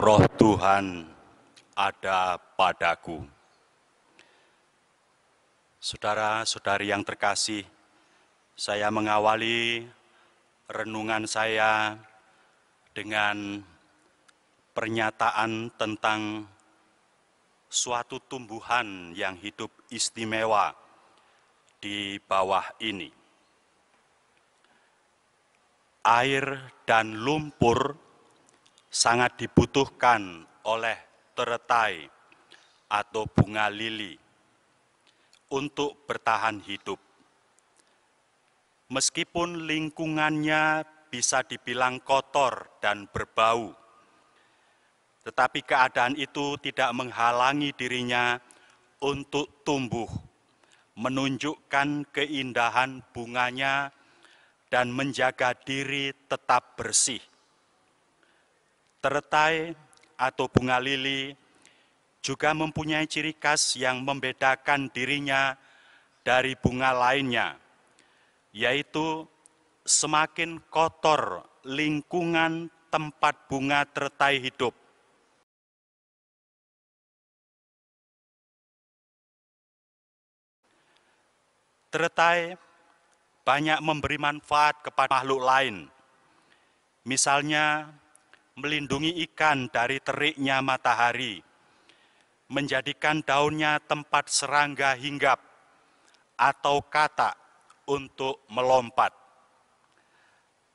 roh Tuhan ada padaku. Saudara-saudari yang terkasih, saya mengawali renungan saya dengan pernyataan tentang suatu tumbuhan yang hidup istimewa di bawah ini. Air dan lumpur sangat dibutuhkan oleh teretai atau bunga lili untuk bertahan hidup. Meskipun lingkungannya bisa dibilang kotor dan berbau, tetapi keadaan itu tidak menghalangi dirinya untuk tumbuh, menunjukkan keindahan bunganya, dan menjaga diri tetap bersih. Teretai atau bunga lili juga mempunyai ciri khas yang membedakan dirinya dari bunga lainnya, yaitu semakin kotor lingkungan tempat bunga tertai hidup. Tertai banyak memberi manfaat kepada makhluk lain. Misalnya melindungi ikan dari teriknya matahari, menjadikan daunnya tempat serangga hinggap atau kata untuk melompat.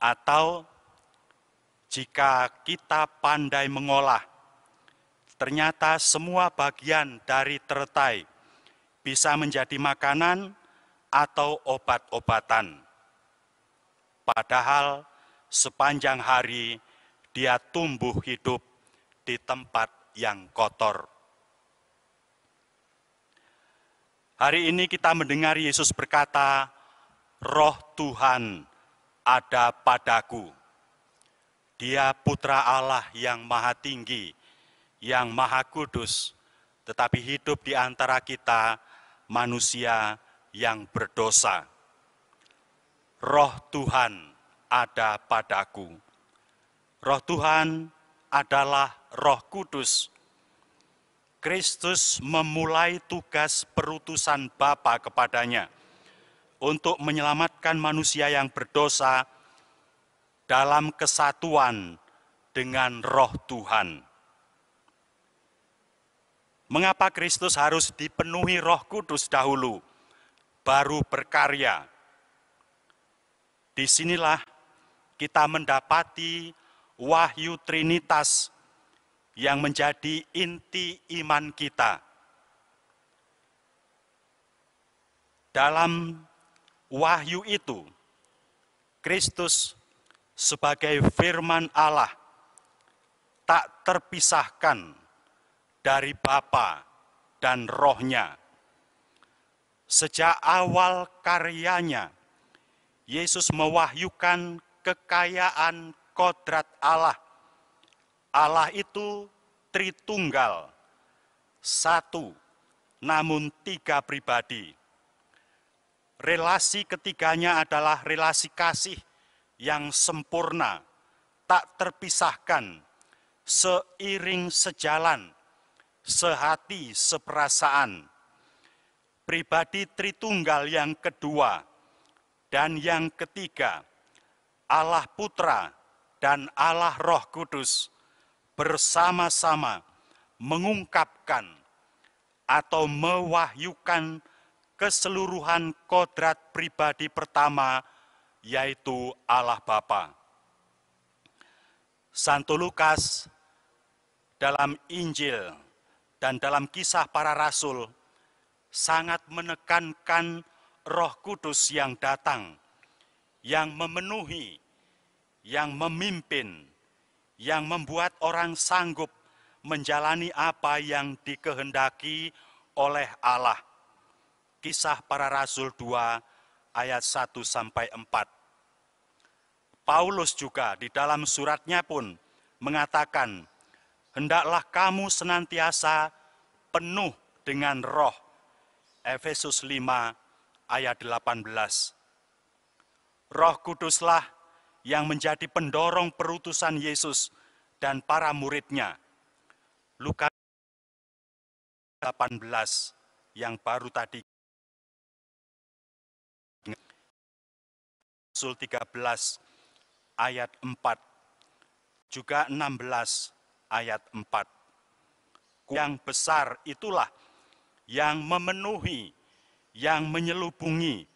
Atau jika kita pandai mengolah, ternyata semua bagian dari tertai bisa menjadi makanan atau obat-obatan. Padahal sepanjang hari dia tumbuh hidup di tempat yang kotor. Hari ini kita mendengar Yesus berkata, "Roh Tuhan ada padaku." Dia putra Allah yang maha tinggi, yang maha kudus, tetapi hidup di antara kita manusia yang berdosa. Roh Tuhan ada padaku. Roh Tuhan adalah Roh Kudus. Kristus memulai tugas perutusan Bapa kepadanya untuk menyelamatkan manusia yang berdosa dalam kesatuan dengan Roh Tuhan. Mengapa Kristus harus dipenuhi Roh Kudus dahulu, baru berkarya? Disinilah kita mendapati wahyu Trinitas yang menjadi inti iman kita. Dalam wahyu itu, Kristus sebagai firman Allah tak terpisahkan dari Bapa dan rohnya. Sejak awal karyanya, Yesus mewahyukan kekayaan kodrat Allah. Allah itu tritunggal, satu, namun tiga pribadi. Relasi ketiganya adalah relasi kasih yang sempurna, tak terpisahkan, seiring sejalan, sehati seperasaan. Pribadi Tritunggal yang kedua dan yang ketiga, Allah Putra dan Allah Roh Kudus bersama-sama mengungkapkan atau mewahyukan keseluruhan kodrat pribadi pertama, yaitu Allah Bapa. Santo Lukas dalam Injil dan dalam kisah para rasul sangat menekankan roh kudus yang datang, yang memenuhi yang memimpin, yang membuat orang sanggup menjalani apa yang dikehendaki oleh Allah. Kisah para Rasul 2 ayat 1 sampai 4. Paulus juga di dalam suratnya pun mengatakan, "Hendaklah kamu senantiasa penuh dengan roh." Efesus 5 ayat 18. Roh Kuduslah yang menjadi pendorong perutusan Yesus dan para muridnya. Lukas 18 yang baru tadi Rasul 13 ayat 4 juga 16 ayat 4 yang besar itulah yang memenuhi yang menyelubungi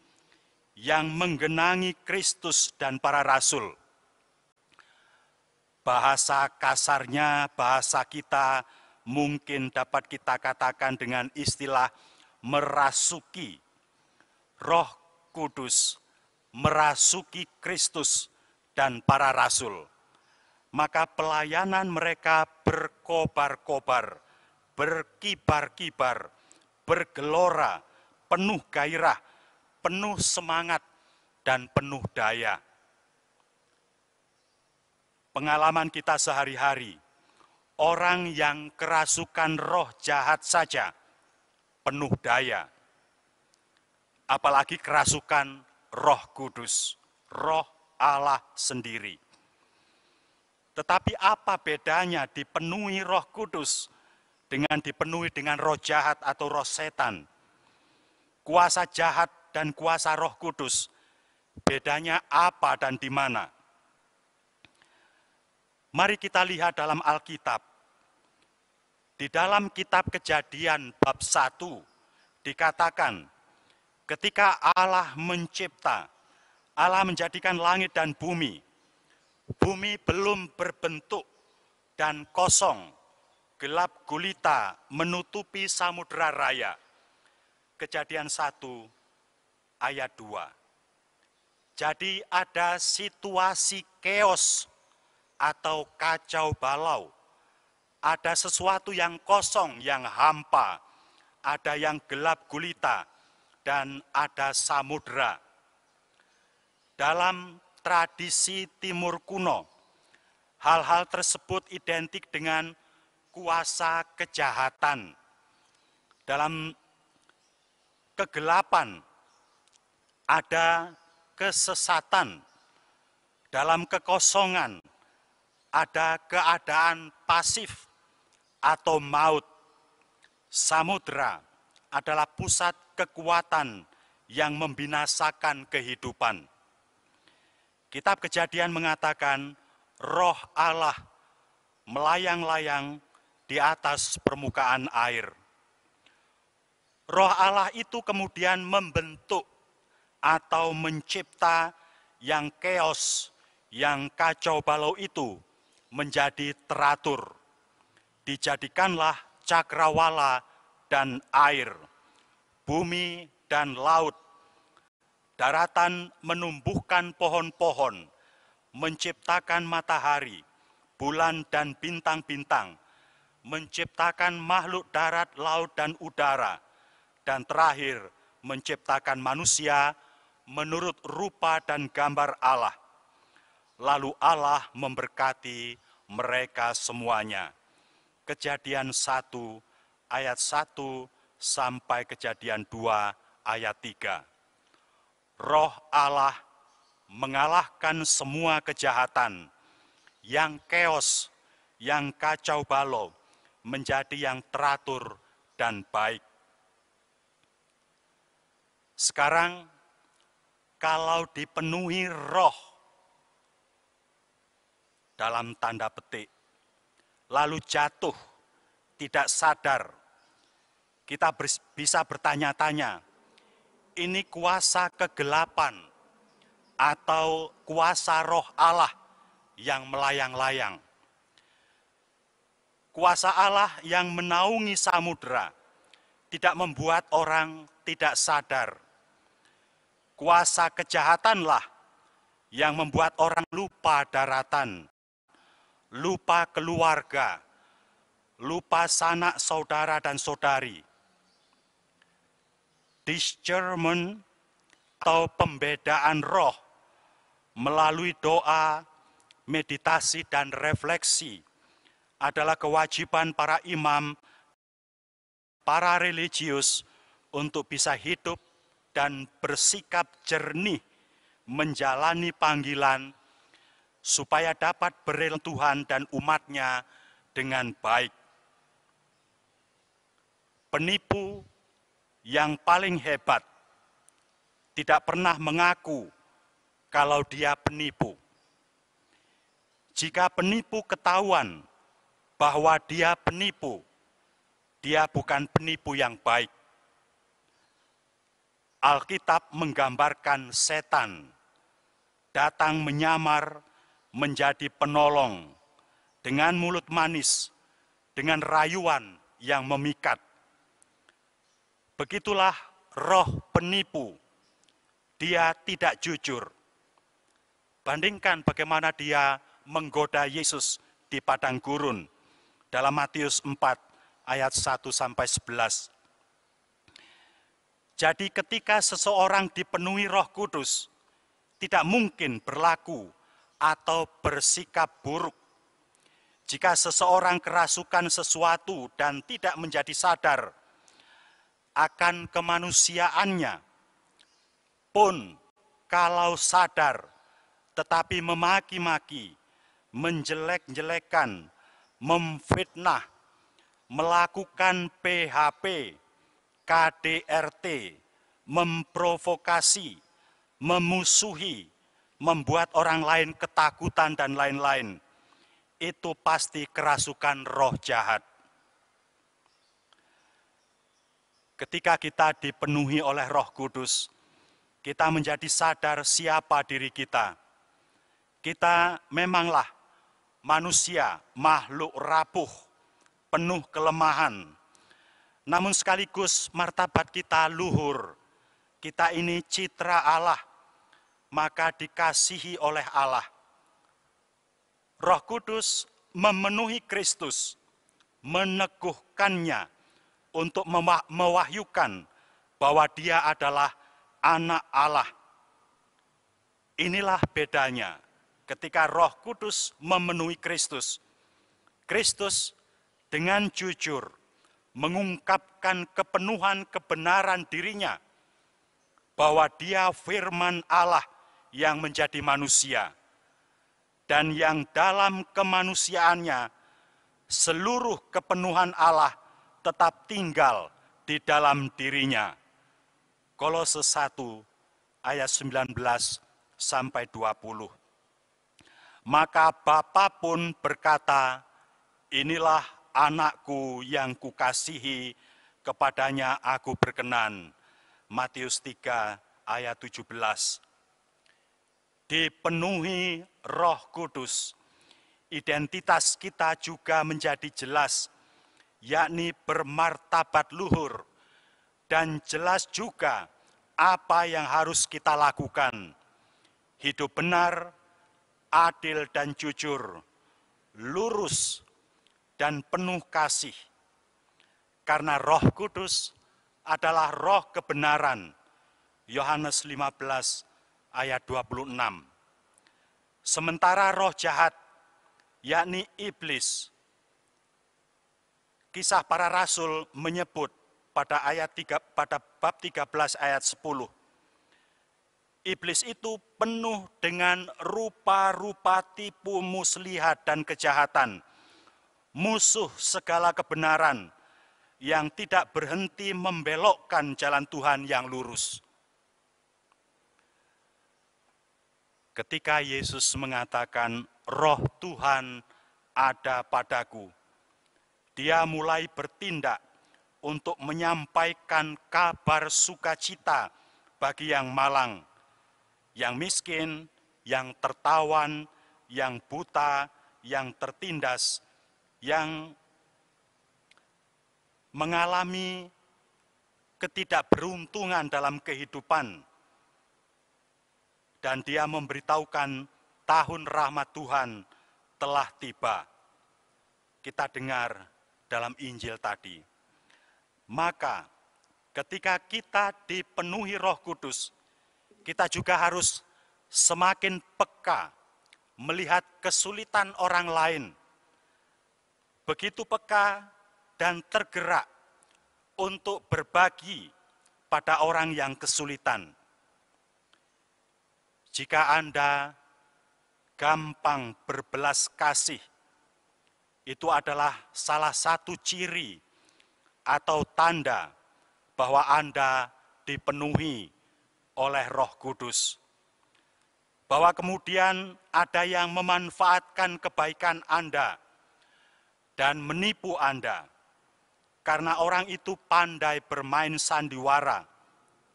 yang menggenangi Kristus dan para rasul. Bahasa kasarnya, bahasa kita mungkin dapat kita katakan dengan istilah merasuki Roh Kudus, merasuki Kristus dan para rasul. Maka pelayanan mereka berkobar-kobar, berkibar-kibar, bergelora, penuh gairah, penuh semangat dan penuh daya. Pengalaman kita sehari-hari, orang yang kerasukan roh jahat saja penuh daya, apalagi kerasukan roh kudus, roh Allah sendiri. Tetapi apa bedanya dipenuhi roh kudus dengan dipenuhi dengan roh jahat atau roh setan? Kuasa jahat dan kuasa Roh Kudus. Bedanya apa dan di mana? Mari kita lihat dalam Alkitab. Di dalam kitab Kejadian bab 1 dikatakan ketika Allah mencipta Allah menjadikan langit dan bumi. Bumi belum berbentuk dan kosong. Gelap gulita menutupi samudera raya. Kejadian 1 ayat 2. Jadi ada situasi keos atau kacau balau. Ada sesuatu yang kosong, yang hampa. Ada yang gelap gulita. Dan ada samudra. Dalam tradisi timur kuno, hal-hal tersebut identik dengan kuasa kejahatan. Dalam kegelapan ada kesesatan, dalam kekosongan, ada keadaan pasif atau maut. Samudra adalah pusat kekuatan yang membinasakan kehidupan. Kitab Kejadian mengatakan roh Allah melayang-layang di atas permukaan air. Roh Allah itu kemudian membentuk atau mencipta yang keos, yang kacau balau itu menjadi teratur. Dijadikanlah cakrawala dan air, bumi dan laut. Daratan menumbuhkan pohon-pohon, menciptakan matahari, bulan dan bintang-bintang, menciptakan makhluk darat, laut, dan udara, dan terakhir menciptakan manusia, menurut rupa dan gambar Allah. Lalu Allah memberkati mereka semuanya. Kejadian 1 ayat 1 sampai kejadian 2 ayat 3. Roh Allah mengalahkan semua kejahatan yang keos, yang kacau balau, menjadi yang teratur dan baik. Sekarang kalau dipenuhi roh dalam tanda petik, lalu jatuh, tidak sadar, kita bisa bertanya-tanya, ini kuasa kegelapan atau kuasa roh Allah yang melayang-layang. Kuasa Allah yang menaungi samudera tidak membuat orang tidak sadar kuasa kejahatanlah yang membuat orang lupa daratan, lupa keluarga, lupa sanak saudara dan saudari. Discernment atau pembedaan roh melalui doa, meditasi, dan refleksi adalah kewajiban para imam, para religius untuk bisa hidup dan bersikap jernih menjalani panggilan supaya dapat berel Tuhan dan umatnya dengan baik. Penipu yang paling hebat tidak pernah mengaku kalau dia penipu. Jika penipu ketahuan bahwa dia penipu, dia bukan penipu yang baik. Alkitab menggambarkan setan datang menyamar menjadi penolong dengan mulut manis, dengan rayuan yang memikat. Begitulah roh penipu. Dia tidak jujur. Bandingkan bagaimana dia menggoda Yesus di padang gurun dalam Matius 4 ayat 1 sampai 11. Jadi ketika seseorang dipenuhi roh kudus, tidak mungkin berlaku atau bersikap buruk. Jika seseorang kerasukan sesuatu dan tidak menjadi sadar akan kemanusiaannya, pun kalau sadar tetapi memaki-maki, menjelek-jelekan, memfitnah, melakukan PHP, KDRT memprovokasi, memusuhi, membuat orang lain ketakutan dan lain-lain. Itu pasti kerasukan roh jahat. Ketika kita dipenuhi oleh Roh Kudus, kita menjadi sadar siapa diri kita. Kita memanglah manusia, makhluk rapuh, penuh kelemahan, namun sekaligus martabat kita luhur. Kita ini citra Allah, maka dikasihi oleh Allah. Roh Kudus memenuhi Kristus, meneguhkannya untuk mewahyukan bahwa dia adalah anak Allah. Inilah bedanya ketika Roh Kudus memenuhi Kristus. Kristus dengan jujur mengungkapkan kepenuhan kebenaran dirinya bahwa dia firman Allah yang menjadi manusia dan yang dalam kemanusiaannya seluruh kepenuhan Allah tetap tinggal di dalam dirinya. Kolose 1 ayat 19 sampai 20. Maka Bapa pun berkata, inilah anakku yang kukasihi, kepadanya aku berkenan. Matius 3 ayat 17. Dipenuhi roh kudus, identitas kita juga menjadi jelas, yakni bermartabat luhur, dan jelas juga apa yang harus kita lakukan. Hidup benar, adil dan jujur, lurus dan penuh kasih. Karena Roh Kudus adalah roh kebenaran. Yohanes 15 ayat 26. Sementara roh jahat yakni iblis. Kisah para rasul menyebut pada ayat 3 pada bab 13 ayat 10. Iblis itu penuh dengan rupa-rupa tipu muslihat dan kejahatan musuh segala kebenaran yang tidak berhenti membelokkan jalan Tuhan yang lurus. Ketika Yesus mengatakan, "Roh Tuhan ada padaku," dia mulai bertindak untuk menyampaikan kabar sukacita bagi yang malang, yang miskin, yang tertawan, yang buta, yang tertindas, yang mengalami ketidakberuntungan dalam kehidupan dan dia memberitahukan tahun rahmat Tuhan telah tiba. Kita dengar dalam Injil tadi. Maka ketika kita dipenuhi Roh Kudus, kita juga harus semakin peka melihat kesulitan orang lain – begitu peka dan tergerak untuk berbagi pada orang yang kesulitan. Jika Anda gampang berbelas kasih, itu adalah salah satu ciri atau tanda bahwa Anda dipenuhi oleh Roh Kudus. Bahwa kemudian ada yang memanfaatkan kebaikan Anda dan menipu Anda. Karena orang itu pandai bermain sandiwara.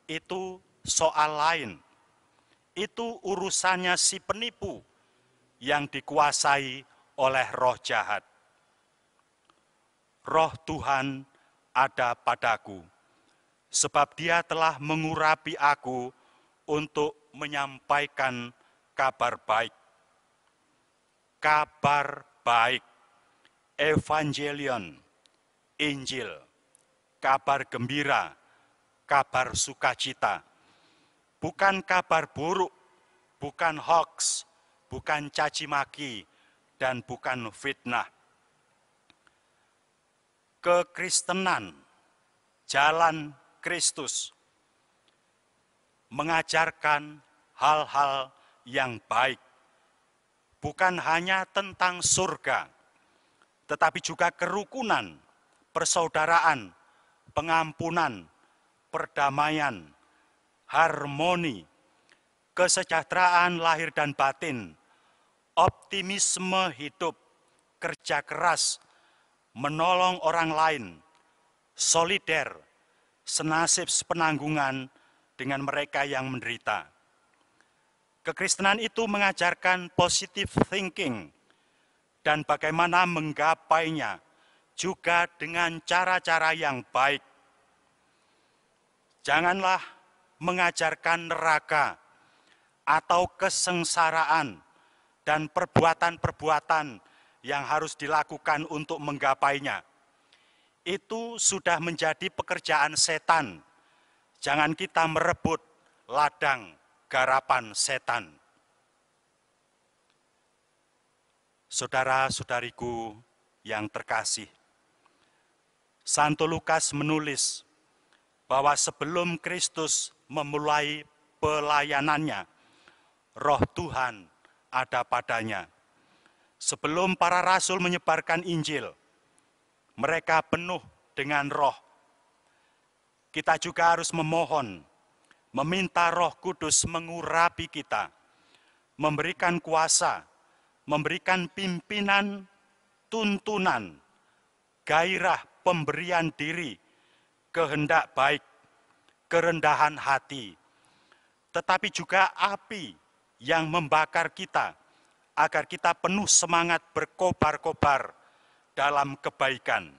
Itu soal lain. Itu urusannya si penipu yang dikuasai oleh roh jahat. Roh Tuhan ada padaku, sebab Dia telah mengurapi aku untuk menyampaikan kabar baik. Kabar baik evangelion, Injil, kabar gembira, kabar sukacita. Bukan kabar buruk, bukan hoax, bukan caci maki, dan bukan fitnah. Kekristenan, jalan Kristus, mengajarkan hal-hal yang baik, bukan hanya tentang surga, tetapi juga kerukunan, persaudaraan, pengampunan, perdamaian, harmoni, kesejahteraan lahir dan batin, optimisme hidup, kerja keras, menolong orang lain, solider, senasib sepenanggungan dengan mereka yang menderita. Kekristenan itu mengajarkan positive thinking – dan bagaimana menggapainya, juga dengan cara-cara yang baik. Janganlah mengajarkan neraka atau kesengsaraan dan perbuatan-perbuatan yang harus dilakukan untuk menggapainya. Itu sudah menjadi pekerjaan setan. Jangan kita merebut ladang garapan setan. Saudara-saudariku yang terkasih, Santo Lukas menulis bahwa sebelum Kristus memulai pelayanannya, roh Tuhan ada padanya. Sebelum para rasul menyebarkan Injil, mereka penuh dengan roh. Kita juga harus memohon, meminta roh kudus mengurapi kita, memberikan kuasa, memberikan pimpinan, tuntunan, gairah pemberian diri, kehendak baik, kerendahan hati, tetapi juga api yang membakar kita agar kita penuh semangat berkobar-kobar dalam kebaikan.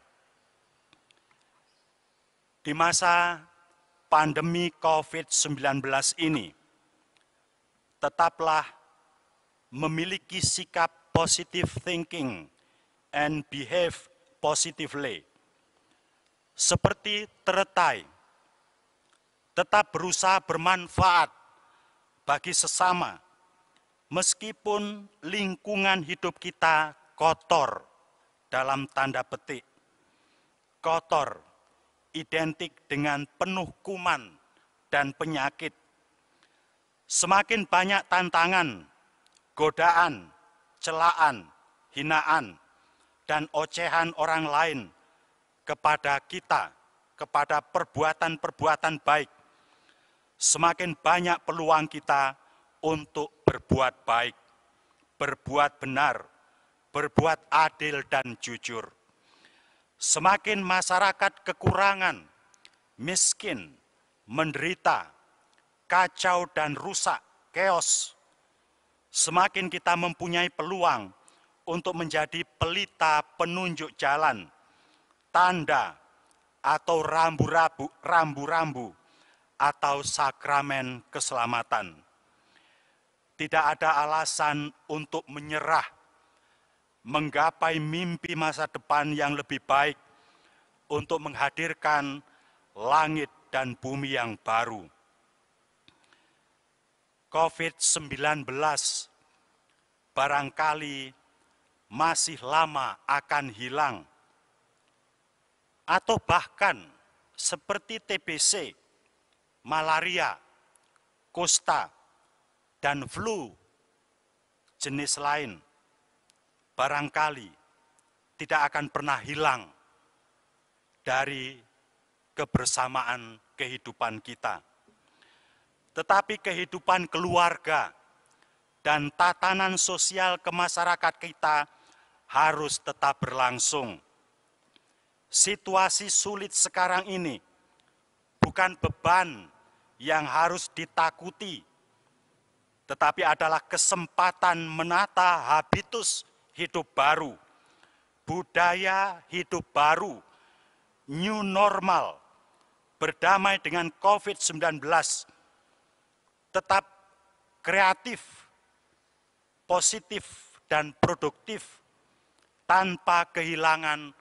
Di masa pandemi COVID-19 ini, tetaplah memiliki sikap positive thinking and behave positively. Seperti teretai, tetap berusaha bermanfaat bagi sesama, meskipun lingkungan hidup kita kotor dalam tanda petik. Kotor, identik dengan penuh kuman dan penyakit. Semakin banyak tantangan godaan, celaan, hinaan, dan ocehan orang lain kepada kita, kepada perbuatan-perbuatan baik, semakin banyak peluang kita untuk berbuat baik, berbuat benar, berbuat adil dan jujur. Semakin masyarakat kekurangan, miskin, menderita, kacau dan rusak, keos, semakin kita mempunyai peluang untuk menjadi pelita penunjuk jalan, tanda atau rambu-rambu, atau sakramen keselamatan. Tidak ada alasan untuk menyerah menggapai mimpi masa depan yang lebih baik untuk menghadirkan langit dan bumi yang baru. COVID-19 barangkali masih lama akan hilang, atau bahkan seperti TBC, malaria, kusta, dan flu jenis lain, barangkali tidak akan pernah hilang dari kebersamaan kehidupan kita tetapi kehidupan keluarga dan tatanan sosial kemasyarakat kita harus tetap berlangsung. Situasi sulit sekarang ini bukan beban yang harus ditakuti, tetapi adalah kesempatan menata habitus hidup baru, budaya hidup baru, new normal, berdamai dengan COVID-19 tetap kreatif, positif, dan produktif tanpa kehilangan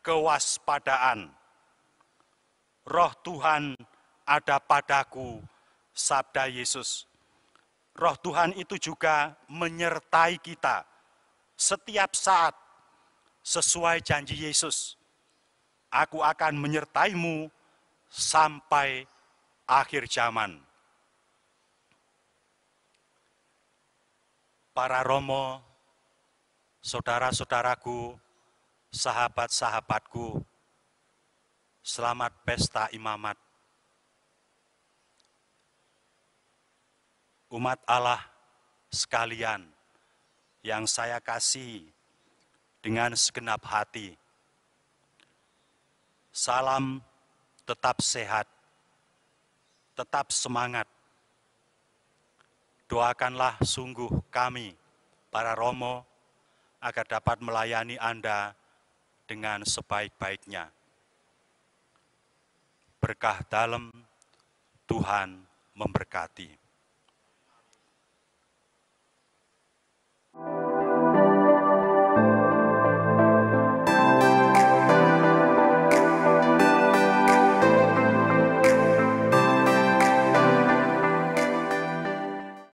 kewaspadaan. Roh Tuhan ada padaku, sabda Yesus. Roh Tuhan itu juga menyertai kita setiap saat sesuai janji Yesus. Aku akan menyertaimu sampai akhir zaman. para romo, saudara-saudaraku, sahabat-sahabatku, selamat pesta imamat. Umat Allah sekalian yang saya kasih dengan segenap hati. Salam tetap sehat, tetap semangat, doakanlah sungguh kami, para Romo, agar dapat melayani Anda dengan sebaik-baiknya. Berkah dalam Tuhan memberkati.